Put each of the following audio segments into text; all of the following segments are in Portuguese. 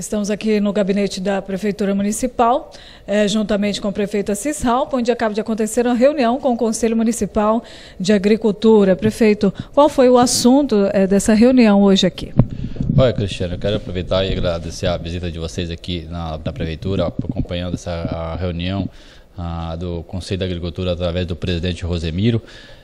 Estamos aqui no gabinete da Prefeitura Municipal, eh, juntamente com o prefeito Assis Halpo, onde acaba de acontecer uma reunião com o Conselho Municipal de Agricultura. Prefeito, qual foi o assunto eh, dessa reunião hoje aqui? Olha, Cristiano, eu quero aproveitar e agradecer a visita de vocês aqui na, na Prefeitura, acompanhando essa reunião ah, do Conselho da Agricultura através do presidente Rosemiro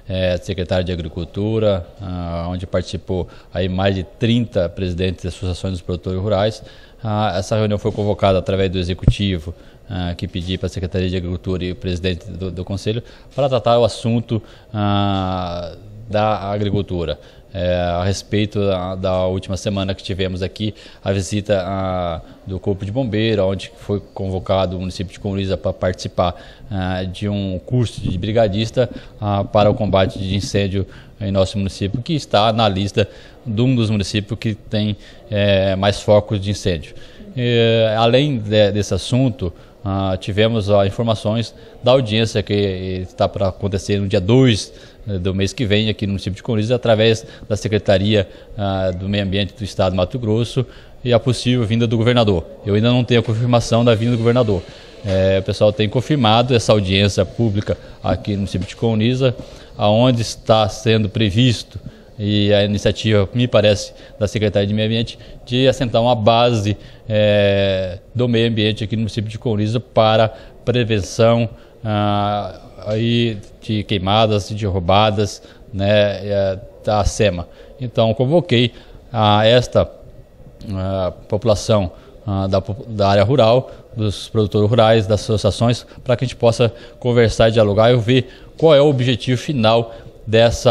é, secretário de Agricultura, ah, onde participou aí mais de 30 presidentes de associações dos produtores rurais. Ah, essa reunião foi convocada através do Executivo, ah, que pediu para a Secretaria de Agricultura e o presidente do, do Conselho para tratar o assunto ah, da agricultura. É, a respeito da, da, última semana que tivemos aqui, a visita a, do Corpo de Bombeiro, onde foi convocado o município de Comuniza para participar a, é, de um curso de brigadista a, para o combate de incêndio em nosso município, que está na lista de um dos municípios que tem é, mais focos de incêndio. E, além de, desse assunto, ah, tivemos ah, informações da audiência que eh, está para acontecer no dia 2 eh, do mês que vem aqui no município de Conilhas, através da Secretaria ah, do Meio Ambiente do Estado de Mato Grosso e a possível vinda do governador. Eu ainda não tenho a confirmação da vinda do governador. É, o pessoal tem confirmado essa audiência pública aqui no município de Conilhas, aonde está sendo previsto e a iniciativa, me parece, da Secretaria de Meio Ambiente, de assentar uma base é, do meio ambiente aqui no município de Couriza para prevenção ah, aí de queimadas, de roubadas né, da SEMA. Então, convoquei a esta a ah, população a, ah, da, da área rural dos produtores rurais, das associações, para que a gente possa conversar e dialogar e ver qual é o objetivo final dessa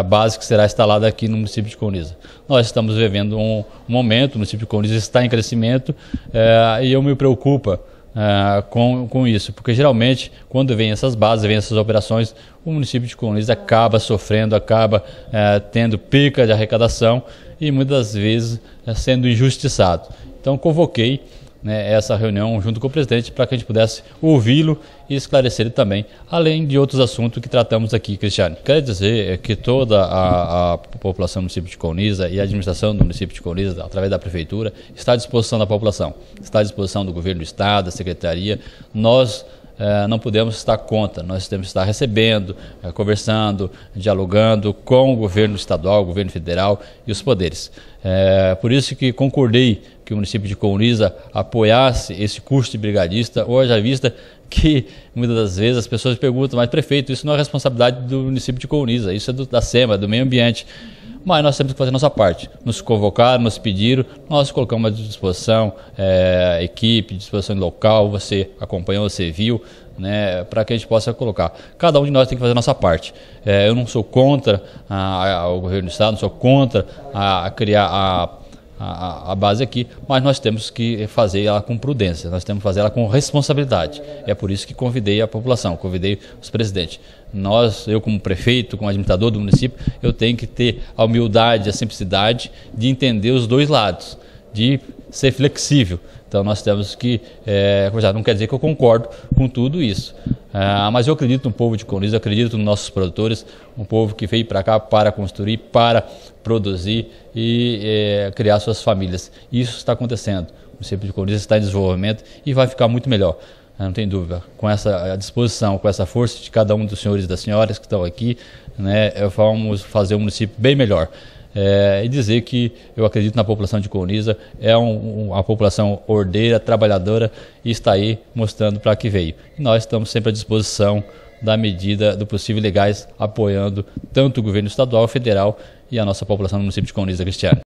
ah, base que será instalada aqui no município de Coniza. Nós estamos vivendo um momento, o município de Coniza está em crescimento eh, e eu me preocupo ah, com, com isso, porque geralmente quando vem essas bases, vem essas operações, o município de Coniza acaba sofrendo, acaba eh, tendo pica de arrecadação e muitas vezes eh, sendo injustiçado. Então convoquei né, essa reunião junto com o presidente para que a gente pudesse ouvi-lo e esclarecer também, além de outros assuntos que tratamos aqui, Cristiane. Quer dizer que toda a, a população do município de Coniza e a administração do município de Coniza, através da prefeitura, está à disposição da população, está à disposição do governo do estado, da secretaria. Nós eh, não podemos estar contra, nós temos que estar recebendo, eh, conversando, dialogando com o governo estadual, o governo federal e os poderes. É, por isso que concordei que o município de Couniza apoiasse esse curso de brigadista hoje à vista que muitas das vezes as pessoas perguntam, mas prefeito, isso não é responsabilidade do município de Couniza, isso é do, da SEMA, do meio ambiente. Mas nós temos que fazer a nossa parte. Nos convocaram, nos pediram, nós colocamos à disposição é, equipe, disposição local, você acompanhou, você viu, né, para que a gente possa colocar. Cada um de nós tem que fazer a nossa parte. É, eu não sou contra a, ah, a, o governo do Estado, não sou contra a, ah, a criar a a, a, base aqui, mas nós temos que fazer ela com prudência, nós temos que fazer ela com responsabilidade. É por isso que convidei a população, convidei os presidentes. Nós, eu como prefeito, como administrador do município, eu tenho que ter a humildade, a simplicidade de entender os dois lados de ser flexível. Então nós temos que é, Não quer dizer que eu concordo com tudo isso, é, mas eu acredito no povo de eu acredito nos nossos produtores, um povo que veio para cá para construir, para produzir e é, criar suas famílias. Isso está acontecendo. O município de Colinas está em desenvolvimento e vai ficar muito melhor. Não tem dúvida. Com essa disposição, com essa força de cada um dos senhores e das senhoras que estão aqui, né, vamos fazer um município bem melhor é, e dizer que eu acredito na população de Coniza é um, uma população ordeira, trabalhadora e está aí mostrando para que veio. E nós estamos sempre à disposição da medida do possível legais, apoiando tanto o governo estadual, federal e a nossa população no município de Coniza Cristiano.